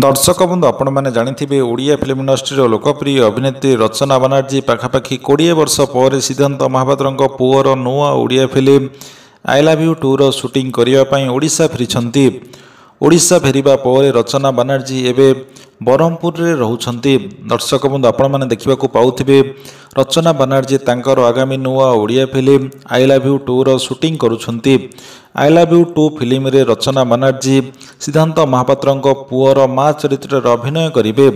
ଦର୍ଶକ ବନ୍ଧୁ ଆପଣମାନେ ଜାଣିଥିବେ ଓଡ଼ିଆ ଫିଲ୍ମ ଇଣ୍ଡଷ୍ଟ୍ରିର ଲୋକପ୍ରିୟ ଅଭିନେତ୍ରୀ ରଚନା ବାନାର୍ଜୀ ପାଖାପାଖି କୋଡ଼ିଏ ବର୍ଷ ପରେ ସିଦ୍ଧାନ୍ତ ମହାପାତ୍ରଙ୍କ ପୁଅର ନୂଆ Odia film I love you ଟୁର ସୁଟିଂ କରିବା ପାଇଁ ଓଡ଼ିଶା ଫେରିଛନ୍ତି ଓଡ଼ିଶା ଫେରିବା ପରେ ରଚନା ବାନାର୍ଜୀ ଏବେ ବ୍ରହ୍ମପୁରରେ ରହୁଛନ୍ତି ଦର୍ଶକ ବନ୍ଧୁ ଆପଣମାନେ ଦେଖିବାକୁ ପାଉଥିବେ ରଚନା ବାନାର୍ଜୀ ତାଙ୍କର ଆଗାମୀ ନୂଆ Odia film I love you two ର ସୁଟିଂ କରୁଛନ୍ତି ଆଇ ଲଭ୍ ୟୁ ଟୁ ଫିଲ୍ମରେ ରଚନା ବାନାର୍ଜୀ ସିଦ୍ଧାନ୍ତ ମହାପାତ୍ରଙ୍କ ପୁଅର ମା ଚରିତ୍ରରେ ଅଭିନୟ କରିବେ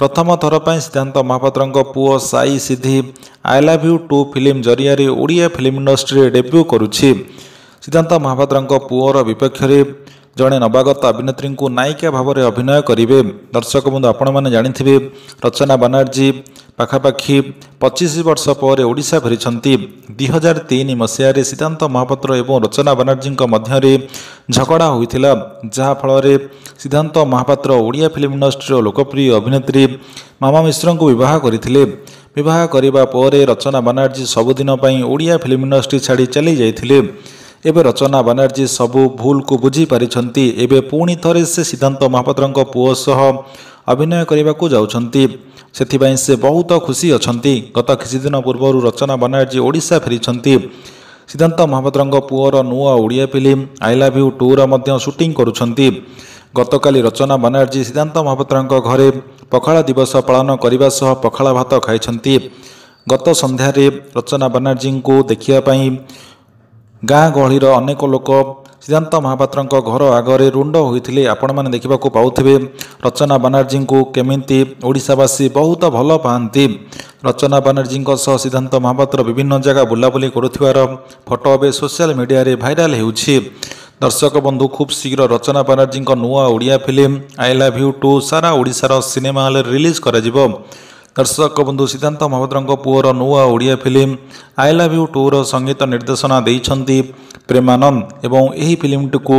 ପ୍ରଥମ ଥର ପାଇଁ ସିଦ୍ଧାନ୍ତ ମହାପାତ୍ରଙ୍କ ପୁଅ Sai Siddhi I love you two film ଜରିଆରେ ଓଡ଼ିଆ ଫିଲ୍ମ ଇଣ୍ଡଷ୍ଟ୍ରିରେ ଡେବ୍ୟୁ କରୁଛି ସିଦ୍ଧାନ୍ତ ମହାପାତ୍ରଙ୍କ ପୁଅର ବିପକ୍ଷରେ ଜଣେ ନବାଗତ ଅଭିନେତ୍ରୀଙ୍କୁ ନାୟିକା ଭାବରେ ଅଭିନୟ କରିବେ ଦର୍ଶକ ବନ୍ଧୁ ଆପଣମାନେ ଜାଣିଥିବେ ରଚନା ବାନାର୍ଜୀ ପାଖାପାଖି ପଚିଶ ବର୍ଷ ପରେ ଓଡ଼ିଶା ଫେରିଛନ୍ତି ଦୁଇହଜାର ତିନି ମସିହାରେ ସିଦ୍ଧାନ୍ତ ମହାପାତ୍ର ଏବଂ ରଚନା ବାନାର୍ଜୀଙ୍କ ମଧ୍ୟରେ ଝଗଡ଼ା ହୋଇଥିଲା ଯାହାଫଳରେ ସିଦ୍ଧାନ୍ତ ମହାପାତ୍ର ଓଡ଼ିଆ ଫିଲ୍ମ ଇଣ୍ଡଷ୍ଟ୍ରିର ଲୋକପ୍ରିୟ ଅଭିନେତ୍ରୀ ମାମା ମିଶ୍ରଙ୍କୁ ବିବାହ କରିଥିଲେ ବିବାହ କରିବା ପରେ ରଚନା ବାନାର୍ଜୀ ସବୁଦିନ ପାଇଁ ଓଡ଼ିଆ ଫିଲ୍ମ ଇଣ୍ଡଷ୍ଟ୍ରି ଛାଡ଼ି ଚାଲିଯାଇଥିଲେ ଏବେ ରଚନା ବାନାର୍ଜୀ ସବୁ ଭୁଲକୁ ବୁଝିପାରିଛନ୍ତି ଏବେ ପୁଣି ଥରେ ସେ ସିଦ୍ଧାନ୍ତ ମହାପାତ୍ରଙ୍କ ପୁଅ ସହ ଅଭିନୟ କରିବାକୁ ଯାଉଛନ୍ତି ସେଥିପାଇଁ ସେ ବହୁତ ଖୁସି ଅଛନ୍ତି ଗତ କିଛିଦିନ ପୂର୍ବରୁ ରଚନା ବାନାର୍ଜୀ ଓଡ଼ିଶା ଫେରିଛନ୍ତି ସିଦ୍ଧାନ୍ତ ମହାପାତ୍ରଙ୍କ ପୁଅର ନୂଆ Odia film I love you ଟୁର ମଧ୍ୟ ସୁଟିଂ କରୁଛନ୍ତି ଗତକାଲି ରଚନା ବାନାର୍ଜୀ ସିଦ୍ଧାନ୍ତ ମହାପାତ୍ରଙ୍କ ଘରେ ପଖାଳ ଦିବସ ପାଳନ କରିବା ସହ ପଖାଳ ଭାତ ଖାଇଛନ୍ତି ଗତ ସନ୍ଧ୍ୟାରେ ରଚନା ବାନାର୍ଜୀଙ୍କୁ ଦେଖିବା ପାଇଁ ଗାଁ ଗହଳିର ଅନେକ ଲୋକ ସିଦ୍ଧାନ୍ତ ମହାପାତ୍ରଙ୍କ ଘର ଆଗରେ ରୁଣ୍ଡ ହୋଇଥିଲେ ଆପଣମାନେ ଦେଖିବାକୁ ପାଉଥିବେ ରଚନା ବାନାର୍ଜୀଙ୍କୁ କେମିତି ଓଡ଼ିଶାବାସୀ ବହୁତ ଭଲ ପାଆନ୍ତି ରଚନା ବାନାର୍ଜୀଙ୍କ ସହ ସିଦ୍ଧାନ୍ତ ମହାପାତ୍ର ବିଭିନ୍ନ ଜାଗା ବୁଲାବୁଲି କରୁଥିବାର ଫଟୋ ଏବେ ସୋସିଆଲ ମିଡ଼ିଆରେ ଭାଇରାଲ ହେଉଛି ଦର୍ଶକ ବନ୍ଧୁ ଖୁବ୍ ଶୀଘ୍ର ରଚନା ବାନାର୍ଜୀଙ୍କ ନୂଆ Odia film I love you two ସାରା ଓଡ଼ିଶାର ସିନେମା ହଲ୍ରେ ରିଲିଜ୍ କରାଯିବ ଦର୍ଶକ ବନ୍ଧୁ ସିଦ୍ଧାନ୍ତ ମହାପାତ୍ରଙ୍କ ପୁଅର ନୂଆ Odia film I love you ଟୁର ସଙ୍ଗୀତ ନିର୍ଦ୍ଦେଶନା ଦେଇଛନ୍ତି ପ୍ରେମାନନ୍ଦ ଏବଂ ଏହି ଫିଲ୍ମଟିକୁ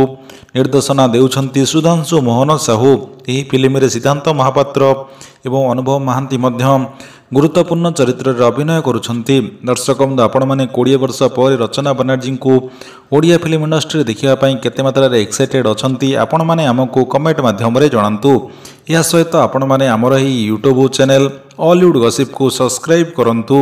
ନିର୍ଦ୍ଦେଶନା ଦେଉଛନ୍ତି ସୁଧାଂଶୁ ମୋହନ ସାହୁ ଏହି ଫିଲ୍ମରେ ସିଦ୍ଧାନ୍ତ ମହାପାତ୍ର ଏବଂ ଅନୁଭବ ମହାନ୍ତି ମଧ୍ୟ ଗୁରୁତ୍ୱପୂର୍ଣ୍ଣ ଚରିତ୍ରରେ ଅଭିନୟ କରୁଛନ୍ତି ଦର୍ଶକ ବନ୍ଧୁ ଆପଣମାନେ କୋଡ଼ିଏ ବର୍ଷ ପରେ ରଚନା ବାନାର୍ଜୀଙ୍କୁ ଓଡ଼ିଆ ଫିଲ୍ମ ଇଣ୍ଡଷ୍ଟ୍ରିରେ ଦେଖିବା ପାଇଁ କେତେ ମାତ୍ରାରେ ଏକ୍ସାଇଟେଡ଼୍ ଅଛନ୍ତି ଆପଣମାନେ ଆମକୁ କମେଣ୍ଟ ମାଧ୍ୟମରେ ଜଣାନ୍ତୁ ଏହା ସହିତ ଆପଣମାନେ ଆମର ଏହି ୟୁଟ୍ୟୁବ୍ ଚ୍ୟାନେଲ୍ ଅଲିଉଡ଼୍ ଗସିପ୍କୁ ସବସ୍କ୍ରାଇବ୍ କରନ୍ତୁ